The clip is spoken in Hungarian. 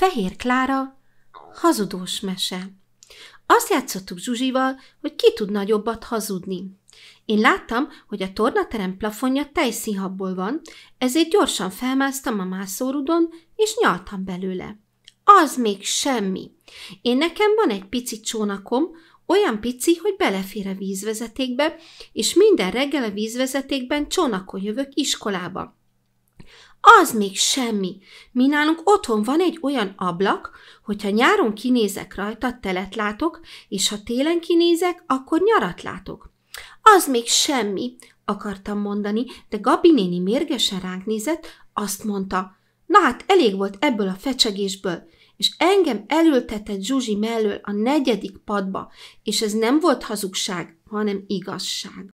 Fehér Klára, hazudós mese. Azt játszottuk Zsuzsival, hogy ki tud nagyobbat hazudni. Én láttam, hogy a tornaterem plafonja tejszínhabból van, ezért gyorsan felmásztam a mászórudon, és nyaltam belőle. Az még semmi. Én nekem van egy pici csónakom, olyan pici, hogy belefér a vízvezetékbe, és minden reggel a vízvezetékben csónakon jövök iskolába. Az még semmi. Mi nálunk otthon van egy olyan ablak, hogyha nyáron kinézek rajta, telet látok, és ha télen kinézek, akkor nyarat látok. Az még semmi, akartam mondani, de Gabi néni mérgesen ránk nézett, azt mondta, na hát elég volt ebből a fecsegésből, és engem elültetett Zsuzsi mellől a negyedik padba, és ez nem volt hazugság, hanem igazság.